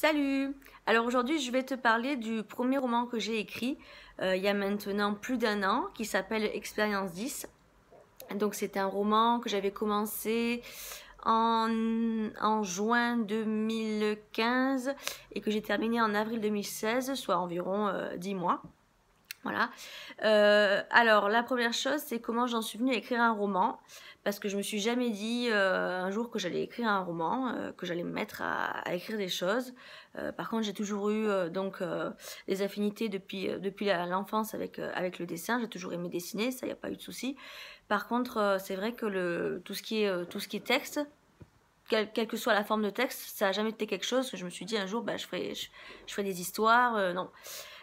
Salut Alors aujourd'hui, je vais te parler du premier roman que j'ai écrit euh, il y a maintenant plus d'un an qui s'appelle Expérience 10. Donc c'est un roman que j'avais commencé en, juin 2015 et que j'ai terminé en avril 2016, soit environ 10 euh, mois. Voilà. Euh, alors, la première chose, c'est comment j'en suis venue à écrire un roman. Parce que je me suis jamais dit euh, un jour que j'allais écrire un roman, euh, que j'allais me mettre à, écrire des choses. par contre, j'ai toujours eu donc des affinités depuis, depuis l'enfance avec, avec le dessin. J'ai toujours aimé dessiner, ça, il n'y a pas eu de souci. Par contre, c'est vrai que le, tout, ce qui est, tout ce qui est texte, quelle, que soit la forme de texte, ça n'a jamais été quelque chose que je me suis dit un jour, bah, je, ferai, je, je des histoires. non.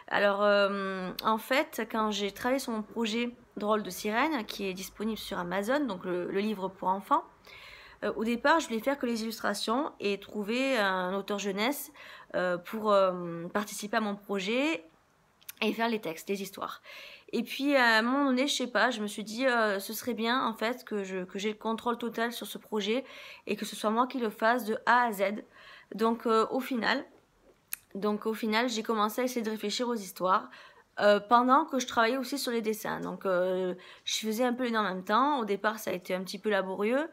Alors, euh, en fait, quand j'ai travaillé sur mon projet Drôle de sirène, qui est disponible sur Amazon, donc le, livre pour enfants, euh, au départ, je voulais faire que les illustrations et trouver un auteur jeunesse euh, pour participer à mon projet et faire les textes, les histoires. Et puis à un moment donné, je sais pas, je me suis dit ce serait bien en fait que je j'ai le contrôle total sur ce projet et que ce soit moi qui le fasse de A à Z. Donc au final, donc au final, j'ai commencé à essayer de réfléchir aux histoires euh, pendant que je travaillais aussi sur les dessins. Donc euh, je faisais un peu les deux en même temps. Au départ, ça a été un petit peu laborieux.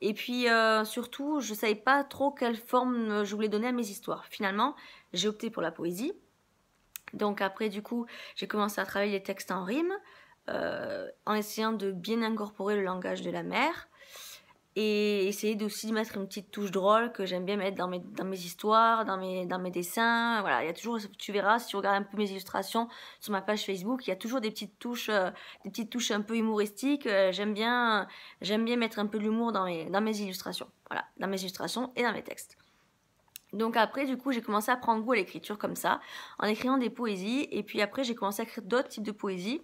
Et puis euh, surtout, je ne savais pas trop quelle forme je voulais donner à mes histoires. Finalement, j'ai opté pour la poésie. Donc après, du coup, j'ai commencé à travailler les textes en rime en essayant de bien incorporer le langage de la mer et essayer aussi de mettre une petite touche drôle que j'aime bien mettre dans mes, dans mes histoires, dans mes, dans mes dessins. Voilà, il y a toujours, tu verras, si tu regardes un peu mes illustrations sur ma page Facebook, il y a toujours des petites touches, euh, des petites touches un peu humoristiques. Euh, j'aime bien, j'aime bien mettre un peu de l'humour dans mes, dans mes illustrations. Voilà, dans mes illustrations et dans mes textes. Donc après, du coup, j'ai commencé à prendre goût à l'écriture comme ça, en écrivant des poésies. Et puis après, j'ai commencé à écrire d'autres types de poésies.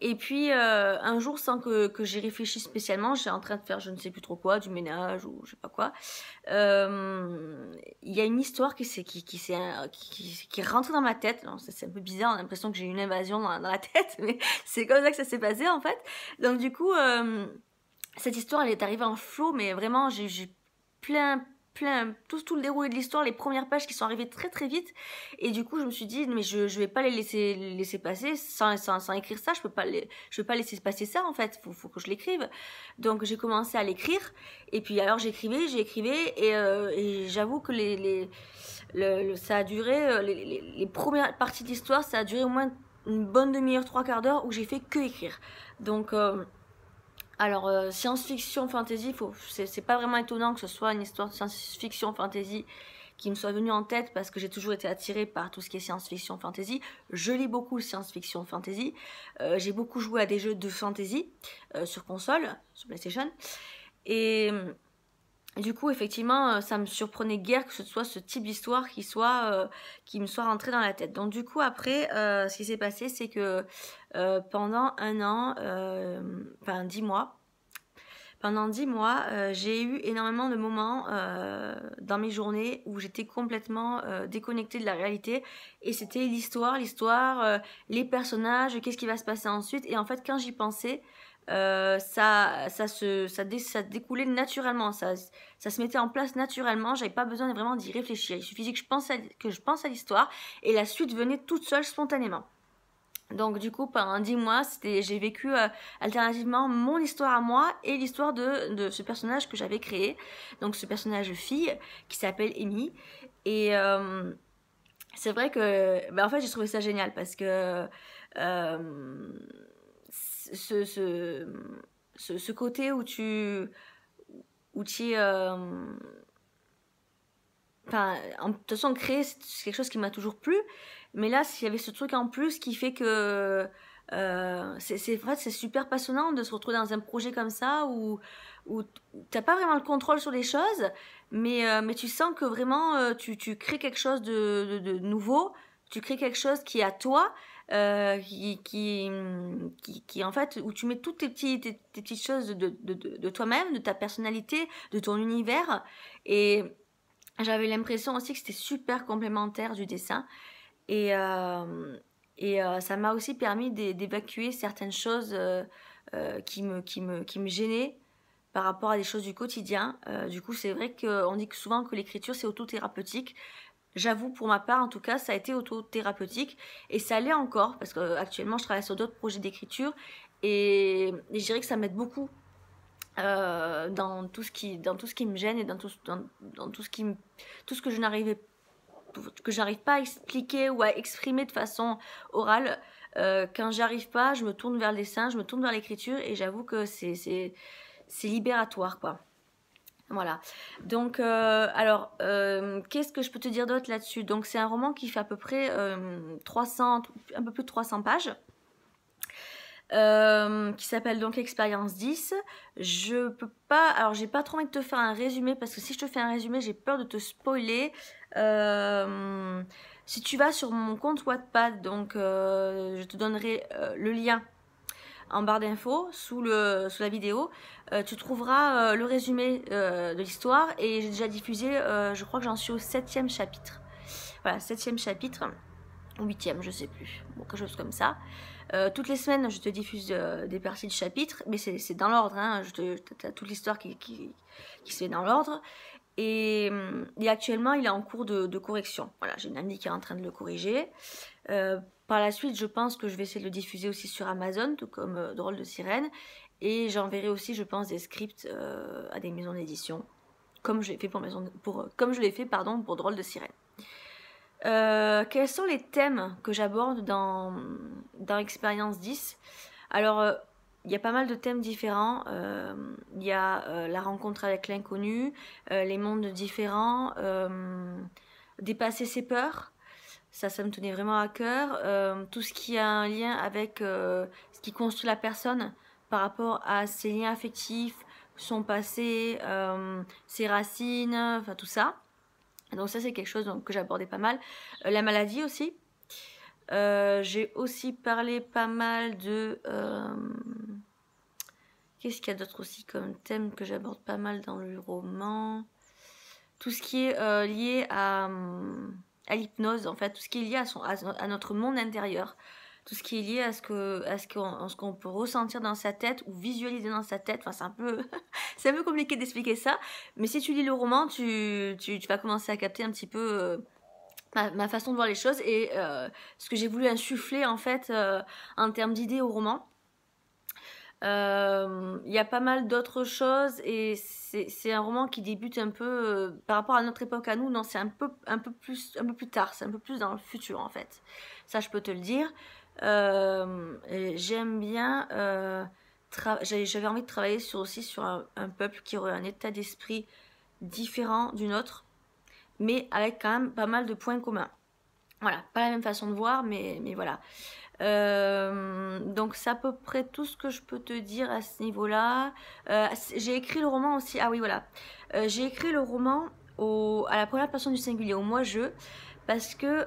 Et puis euh, un jour, sans que, que j'y réfléchisse spécialement, j'étais en train de faire je ne sais plus trop quoi, du ménage ou je sais pas quoi. Euh, il y a une histoire qui rentre qui, qui, dans ma tête. C'est un peu bizarre, on a l'impression que j'ai eu une invasion dans, la tête, mais c'est comme ça que ça s'est passé en fait. Donc du coup, euh, cette histoire, elle est arrivée en flot, mais vraiment, j'ai plein plein, tout, le déroulé de l'histoire, les premières pages qui sont arrivées très très vite. Et du coup, je me suis dit, mais je, je vais pas les laisser, laisser passer sans, sans, écrire ça. Je peux pas je peux pas laisser passer ça en fait. Faut, faut que je l'écrive. Donc j'ai commencé à l'écrire. Et puis alors j'écrivais, j'écrivais. Et, euh, j'avoue que les, les le, ça a duré, euh, les, premières parties de l'histoire, ça a duré au moins une bonne demi-heure, trois quarts d'heure où j'ai fait que écrire. Donc. Euh, alors, euh, science-fiction, fantasy, c'est pas vraiment étonnant que ce soit une histoire de science-fiction, fantasy qui me soit venue en tête parce que j'ai toujours été attirée par tout ce qui est science-fiction, fantasy. Je lis beaucoup science-fiction, fantasy. Euh, j'ai beaucoup joué à des jeux de fantasy euh, sur console, sur PlayStation. Et du coup, effectivement, euh, ça me surprenait guère que ce soit ce type d'histoire qui euh, me soit rentré dans la tête. Donc du coup, après, euh, ce qui s'est passé, c'est que pendant un an, enfin dix mois, pendant dix mois, j'ai eu énormément de moments dans mes journées où j'étais complètement déconnectée de la réalité. Et c'était l'histoire, l'histoire, les personnages, qu'est-ce qui va se passer ensuite. Et en fait, quand j'y pensais, euh, ça, ça, se, ça, ça découlait naturellement, ça, ça se mettait en place naturellement, j'avais pas besoin vraiment d'y réfléchir. Il suffisait que je pense à, que je pense à l'histoire et la suite venait toute seule spontanément. Donc du coup pendant 10 mois j'ai vécu euh, alternativement mon histoire à moi et l'histoire de, de, ce personnage que j'avais créé, donc ce personnage fille qui s'appelle Amy et euh, c'est vrai que bah, en fait j'ai trouvé ça génial parce que euh, ce, ce, côté où tu... Où tu euh, Enfin, en, de toute façon, créer, c'est quelque chose qui m'a toujours plu. Mais là, s'il y avait ce truc en plus qui fait que... Euh, c'est vrai c'est super passionnant de se retrouver dans un projet comme ça où, où t'as pas vraiment le contrôle sur les choses, mais, euh, tu sens que vraiment tu, tu, crées quelque chose de, nouveau, tu crées quelque chose qui est à toi euh, qui, qui, en fait, où tu mets toutes tes, petites tes, petites choses de, de, de, toi-même, de ta personnalité, de ton univers. Et j'avais l'impression aussi que c'était super complémentaire du dessin. Et, euh, et euh, ça m'a aussi permis d'évacuer certaines choses qui, me, qui, me, qui me gênaient par rapport à des choses du quotidien. du coup, c'est vrai qu'on dit souvent que l'écriture, c'est autothérapeutique. J'avoue, pour ma part, en tout cas, ça a été autothérapeutique et ça l'est encore parce qu'actuellement, euh, je travaille sur d'autres projets d'écriture et, et je dirais que ça m'aide beaucoup euh, dans, tout ce qui, dans tout ce qui me gêne et dans tout, dans, tout, ce, qui tout ce que je n'arrivais que j'arrive pas à expliquer ou à exprimer de façon orale. Euh, quand j'arrive pas, je me tourne vers le dessin, je me tourne vers l'écriture et j'avoue que c'est libératoire quoi. Voilà. Donc, euh, alors, euh, qu'est-ce que je peux te dire d'autre là-dessus Donc, c'est un roman qui fait à peu près 300, euh, un peu plus de 300 pages. qui s'appelle donc Expérience 10. Je peux pas, alors j'ai pas trop envie de te faire un résumé parce que si je te fais un résumé, j'ai peur de te spoiler. si tu vas sur mon compte Wattpad, donc je te donnerai le lien en barre d'infos, sous, le, sous la vidéo, euh, tu trouveras euh, le résumé euh, de l'histoire. Et j'ai déjà diffusé, je crois que j'en suis au septième chapitre. Voilà, septième chapitre, ou huitième, je sais plus. Bon, quelque chose comme ça. toutes les semaines, je te diffuse des parties de chapitre, mais c'est dans l'ordre. Hein, tu as toute l'histoire qui, qui, se fait dans l'ordre. Et, actuellement, il est en cours de, de correction. Voilà, j'ai une amie qui est en train de le corriger. Par la suite, je pense que je vais essayer de le diffuser aussi sur Amazon, tout comme euh, Drôle de sirène. Et j'enverrai aussi, je pense, des scripts euh, à des maisons d'édition, comme je l'ai fait pour, maison de, pour euh, comme je fait pardon, pour Drôle de sirène. quels sont les thèmes que j'aborde dans, dans Expérience 10 Alors, il y a pas mal de thèmes différents. Il y a la rencontre avec l'inconnu, les mondes différents, dépasser ses peurs, ça, ça me tenait vraiment à cœur. Euh, tout ce qui a un lien avec euh, ce qui construit la personne par rapport à ses liens affectifs, son passé, euh, ses racines, enfin tout ça. Donc ça, c'est quelque chose que j'abordais pas mal. la maladie aussi. J'ai aussi parlé pas mal de... Qu'est-ce qu'il y a d'autre aussi comme thème que j'aborde pas mal dans le roman Tout ce qui est lié à... Hum, à l'hypnose, en fait, tout ce qui est lié à, à, notre monde intérieur, tout ce qui est lié à ce que, à ce qu'on, peut ressentir dans sa tête ou visualiser dans sa tête. Enfin, c'est un peu, peu compliqué d'expliquer ça, mais si tu lis le roman, tu, vas commencer à capter un petit peu. Euh, ma, façon de voir les choses et euh, ce que j'ai voulu insuffler en fait euh, en termes d'idées au roman euh, il y a pas mal d'autres choses et c'est un roman qui débute un peu euh, par rapport à notre époque à nous. Non, c'est un peu, un peu plus un peu plus tard, c'est un peu plus dans le futur en fait. Ça, je peux te le dire. Euh, j'aime bien j'avais envie de travailler sur, aussi sur un, peuple qui aurait un état d'esprit différent du nôtre, mais avec quand même pas mal de points communs. Voilà, pas la même façon de voir, mais, mais voilà. Euh, donc c'est à peu près tout ce que je peux te dire à ce niveau-là. Euh, j'ai écrit le roman aussi. Ah oui, voilà. Euh, j'ai écrit le roman au, à la première personne du singulier, au moi-je, parce que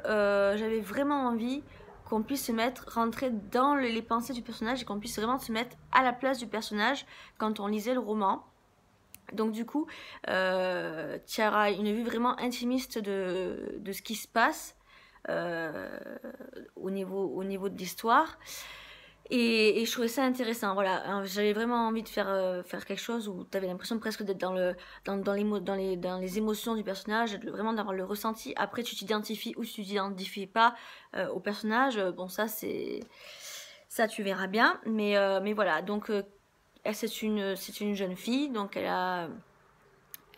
j'avais vraiment envie qu'on puisse se mettre, rentrer dans les pensées du personnage et qu'on puisse vraiment se mettre à la place du personnage quand on lisait le roman. Donc du coup, tu a une vue vraiment intimiste de, de ce qui se passe euh, au, niveau, au niveau de l'histoire. Et, je trouvais ça intéressant. Voilà, j'avais vraiment envie de faire, euh, faire quelque chose où tu avais l'impression presque d'être dans, le, dans, dans, les, dans, les, dans les émotions du personnage, vraiment d'avoir le ressenti. Après, tu t'identifies ou tu t'identifies pas euh, au personnage. Bon, ça, c'est. Ça, tu verras bien. Mais, mais voilà, donc, c'est une, une jeune fille, donc elle a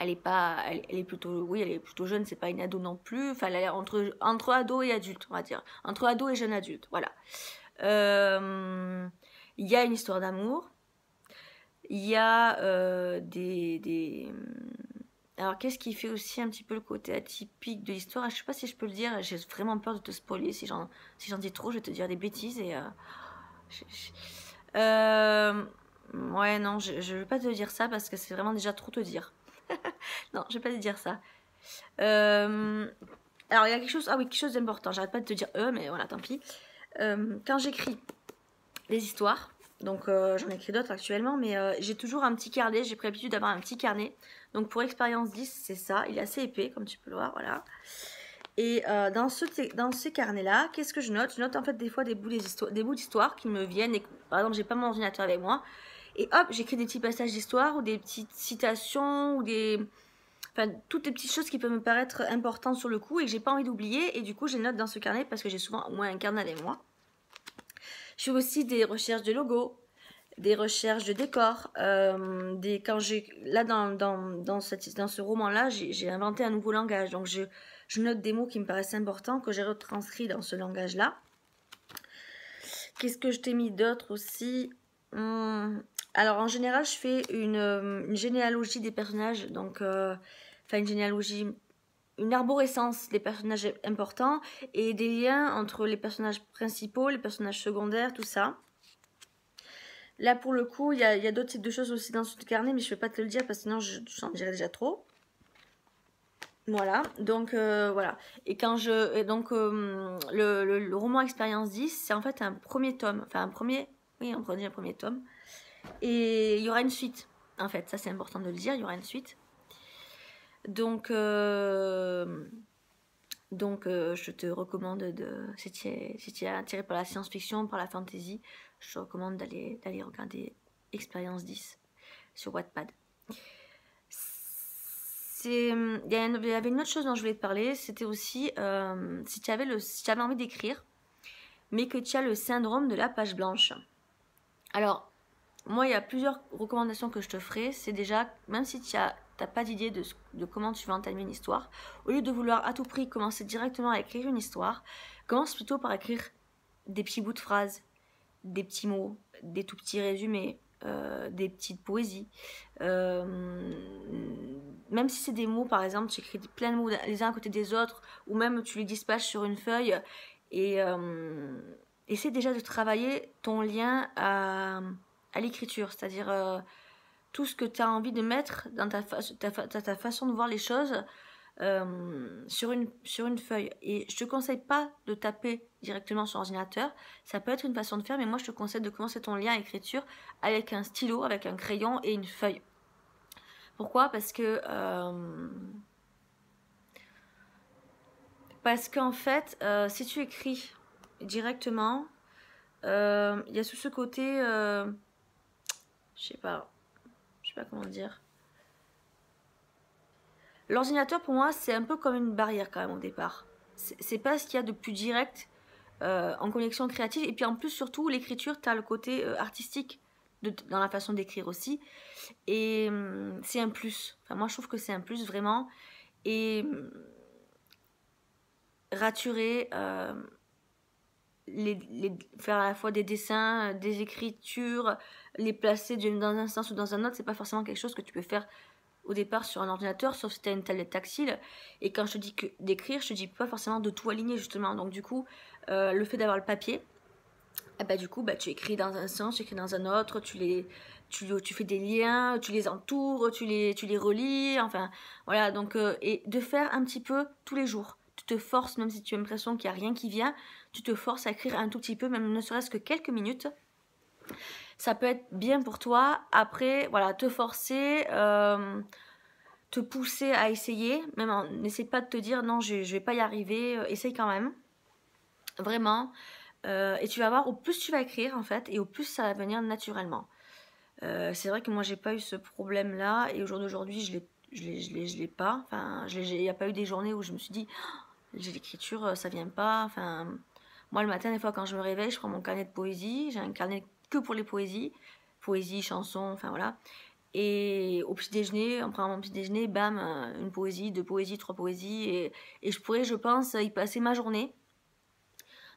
elle est pas, elle, est plutôt, oui, elle est plutôt jeune, c'est pas une ado non plus. Enfin, elle est entre, entre ado et adulte, on va dire, entre ado et jeune adulte, voilà. Euh, il y a une histoire d'amour. Il y a euh, des, des, Alors, qu'est-ce qui fait aussi un petit peu le côté atypique de l'histoire Je sais pas si je peux le dire, j'ai vraiment peur de te spoiler. Si j'en dis trop, je vais te dire des bêtises et. Euh, ouais, non, je, ne veux pas te dire ça parce que c'est vraiment déjà trop te dire. non, je vais pas te dire ça. Euh, alors, il y a quelque chose, ah oui, quelque chose d'important. J'arrête pas de te dire eux, mais voilà, tant pis. Euh, quand j'écris les histoires, donc j'en euh, j'en écris d'autres actuellement, mais j'ai toujours un petit carnet. J'ai pris l'habitude d'avoir un petit carnet. Donc pour expérience 10, c'est ça. Il est assez épais, comme tu peux le voir, voilà. Et dans, ce, dans ces carnets-là, qu'est-ce que je note Je note en fait des fois des bouts d'histoire qui me viennent. par exemple, j'ai pas mon ordinateur avec moi. Et hop, j'écris des petits passages d'histoire ou des petites citations ou des. Enfin, toutes les petites choses qui peuvent me paraître importantes sur le coup et que j'ai pas envie d'oublier. Et du coup, je les note dans ce carnet parce que j'ai souvent au moins un carnet avec moi. Je fais aussi des recherches de logos, des recherches de décors. Euh, des, quand j'ai, là, dans, dans, dans, cette, dans ce roman-là, j'ai inventé un nouveau langage. Donc, je, je note des mots qui me paraissent importants que j'ai retranscrits dans ce langage-là. Qu'est-ce que je t'ai mis d'autre aussi hum, alors en général, je fais une, euh, généalogie des personnages, donc euh, enfin une généalogie, une arborescence des personnages importants et des liens entre les personnages principaux, les personnages secondaires, tout ça. Là pour le coup, il y a, d'autres types de choses aussi dans ce carnet, mais je ne vais pas te le dire parce que sinon je, je dirais déjà trop. Voilà, donc euh, voilà. Et quand je. donc le, roman Expérience 10, c'est en fait un premier tome, enfin un premier. Oui, on prenait un premier tome et il y aura une suite, en fait, ça c'est important de le dire, il y aura une suite. Donc, euh, donc euh, je te recommande, de, si tu es, attiré par la science-fiction, par la fantasy, je te recommande d'aller regarder Expérience 10 sur Wattpad. Il y, avait une autre chose dont je voulais te parler, c'était aussi euh, si tu avais, avais envie d'écrire, mais que tu as le syndrome de la page blanche. Alors, moi, il y a plusieurs recommandations que je te ferai. C'est déjà, même si tu n'as pas d'idée de, comment tu vas entamer une histoire, au lieu de vouloir à tout prix commencer directement à écrire une histoire, commence plutôt par écrire des petits bouts de phrases, des petits mots, des tout petits résumés, euh, des petites poésies. Euh, même si c'est des mots, par exemple, tu écris plein de mots les uns à côté des autres, ou même tu les dispatches sur une feuille, et euh, essaie déjà de travailler ton lien à à l'écriture, c'est-à-dire euh, tout ce que tu as envie de mettre dans ta, ta, façon de voir les choses euh, sur, une, sur une feuille. Et je te conseille pas de taper directement sur ordinateur, ça peut être une façon de faire, mais moi je te conseille de commencer ton lien à écriture avec un stylo, avec un crayon et une feuille. Pourquoi Parce que... Euh, parce qu'en fait, si tu écris directement, il y a sous ce côté je sais pas, je sais pas comment dire. L'ordinateur pour moi c'est un peu comme une barrière quand même au départ. C'est pas ce qu'il y a de plus direct euh, en connexion créative et puis en plus surtout l'écriture tu as le côté euh, artistique dans la façon d'écrire aussi et hum, c'est un plus. Enfin moi je trouve que c'est un plus vraiment et hum, raturer euh, faire à la fois des dessins, des écritures, les placer dans un sens ou dans un autre, c'est pas forcément quelque chose que tu peux faire au départ sur un ordinateur, sauf si tu as une tablette tactile. Et quand je te dis d'écrire, je te dis pas forcément de tout aligner justement. Donc du coup, euh, le fait d'avoir le papier, et eh ben, du coup, bah, tu écris dans un sens, tu écris dans un autre, tu les, tu, tu fais des liens, tu les entoures, tu les, tu les relis, enfin voilà. Donc euh, et de faire un petit peu tous les jours. Tu te forces, même si tu as l'impression qu'il n'y a rien qui vient, tu te forces à écrire un tout petit peu, même ne serait-ce que quelques minutes ça peut être bien pour toi. Après, voilà, te forcer, euh, te pousser à essayer. Même n'essaie pas de te dire non, je, ne vais pas y arriver. Euh, essaye quand même, vraiment. Euh, et tu vas voir, au plus tu vas écrire en fait, et au plus ça va venir naturellement. c'est vrai que moi j'ai pas eu ce problème là, et au jour d'aujourd'hui je l'ai, l'ai, pas. Enfin, il n'y a pas eu des journées où je me suis dit oh, j'ai l'écriture, ça vient pas. Enfin, moi le matin des fois quand je me réveille, je prends mon carnet de poésie, j'ai un carnet que pour les poésies, poésie, chansons, enfin voilà. Et au petit déjeuner, en prenant mon petit déjeuner, bam, euh, une poésie, deux poésies, trois poésies, et, je pourrais, je pense, y passer ma journée.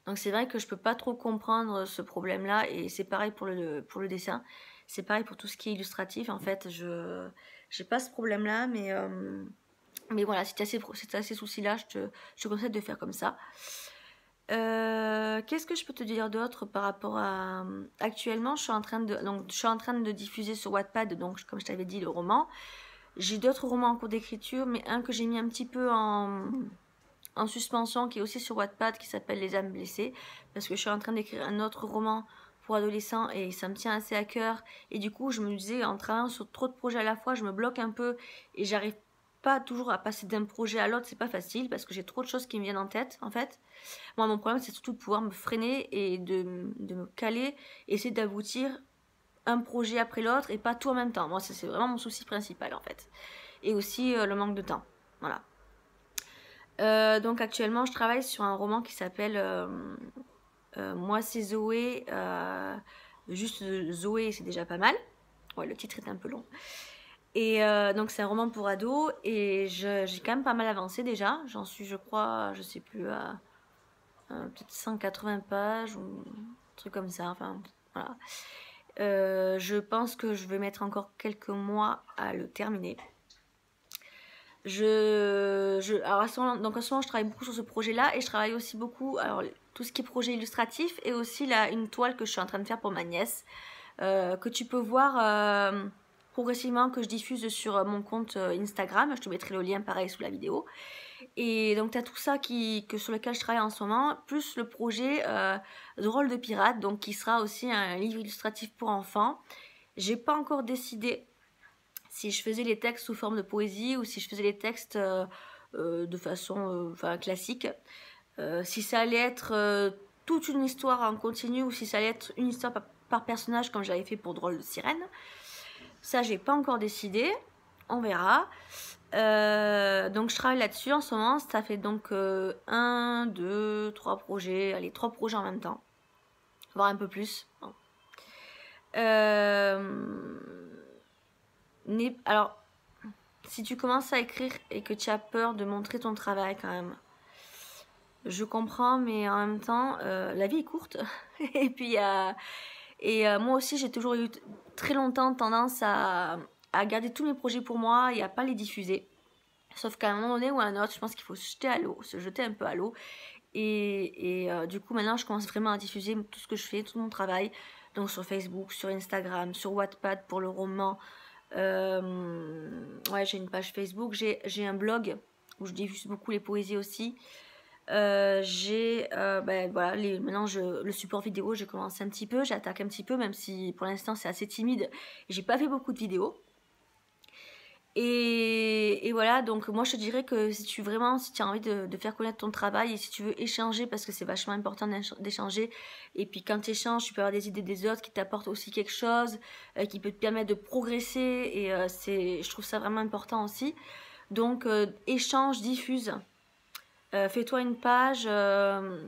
Donc c'est vrai que je peux pas trop comprendre ce problème-là, et c'est pareil pour le, pour le dessin, c'est pareil pour tout ce qui est illustratif, en fait, je n'ai pas ce problème-là, mais, euh, mais voilà, si tu as ces, soucis-là, je je te conseille de faire comme ça. Euh, qu'est-ce que je peux te dire d'autre par rapport à euh, actuellement je suis en train de donc je suis en train de diffuser sur Wattpad donc comme je t'avais dit le roman j'ai d'autres romans en cours d'écriture mais un que j'ai mis un petit peu en en suspension qui est aussi sur Wattpad qui s'appelle Les âmes blessées parce que je suis en train d'écrire un autre roman pour adolescents et ça me tient assez à cœur et du coup je me disais en travaillant sur trop de projets à la fois je me bloque un peu et j'arrive toujours à passer d'un projet à l'autre, c'est pas facile parce que j'ai trop de choses qui me viennent en tête en fait. Moi, mon problème, c'est surtout de pouvoir me freiner et de, me caler, essayer d'aboutir un projet après l'autre et pas tout en même temps. Moi, c'est vraiment mon souci principal en fait. Et aussi euh, le manque de temps. Voilà. Euh, donc actuellement, je travaille sur un roman qui s'appelle euh, Moi, c'est Zoé. juste Zoé, c'est déjà pas mal. Ouais, le titre est un peu long. Et euh, donc c'est un roman pour ados et j'ai quand même pas mal avancé déjà. J'en suis, je crois, je sais plus, à, peut-être 180 pages ou un truc comme ça. Enfin, voilà. Euh, je pense que je vais mettre encore quelques mois à le terminer. Je, à ce moment, donc en ce moment, je travaille beaucoup sur ce projet-là et je travaille aussi beaucoup alors, tout ce qui est projet illustratif et aussi une toile que je suis en train de faire pour ma nièce euh, que tu peux voir progressivement que je diffuse sur euh, mon compte euh, Instagram. Je te mettrai le lien pareil sous la vidéo. Et donc tu as tout ça qui, que sur lequel je travaille en ce moment, plus le projet euh, Drôle de pirate, donc qui sera aussi un livre illustratif pour enfants. J'ai pas encore décidé si je faisais les textes sous forme de poésie ou si je faisais les textes euh, de façon enfin, classique. si ça allait être toute une histoire en continu ou si ça allait être une histoire par, par personnage comme j'avais fait pour Drôle de sirène. Ça, j'ai pas encore décidé. On verra. Euh, donc je travaille là-dessus en ce moment. Ça fait donc euh, un, deux, trois projets. Allez, trois projets en même temps. voir un peu plus. Euh, alors, si tu commences à écrire et que tu as peur de montrer ton travail quand même, je comprends, mais en même temps, la vie est courte. et puis, il y a et euh, moi aussi, j'ai toujours eu très longtemps tendance à, à, garder tous mes projets pour moi et à pas les diffuser. Sauf qu'à un moment donné ou à un autre, je pense qu'il faut se jeter à l'eau, se jeter un peu à l'eau. Et, et euh, du coup, maintenant, je commence vraiment à diffuser tout ce que je fais, tout mon travail. Donc sur Facebook, sur Instagram, sur Wattpad pour le roman. Euh, ouais, j'ai une page Facebook, j'ai un blog où je diffuse beaucoup les poésies aussi. Euh, j'ai euh, ben, voilà maintenant le support vidéo j'ai commencé un petit peu j'attaque un petit peu même si pour l'instant c'est assez timide j'ai pas fait beaucoup de vidéos et, et, voilà donc moi je te dirais que si tu vraiment si tu as envie de, faire connaître ton travail et si tu veux échanger parce que c'est vachement important d'échanger et puis quand tu échanges tu peux avoir des idées des autres qui t'apportent aussi quelque chose euh, qui peut te permettre de progresser et c'est je trouve ça vraiment important aussi donc échange diffuse euh, fais-toi une page. Euh,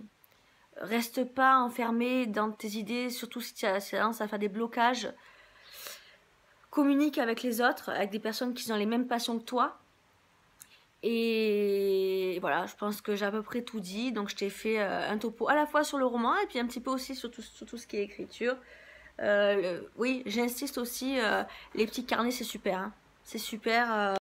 reste pas enfermé dans tes idées, surtout si tu as tendance à faire des blocages. Communique avec les autres, avec des personnes qui ont les mêmes passions que toi. Et voilà, je pense que j'ai à peu près tout dit. Donc je t'ai fait euh, un topo à la fois sur le roman et puis un petit peu aussi sur tout, ce qui est écriture. oui, j'insiste aussi, les petits carnets, c'est super. Hein. C'est super.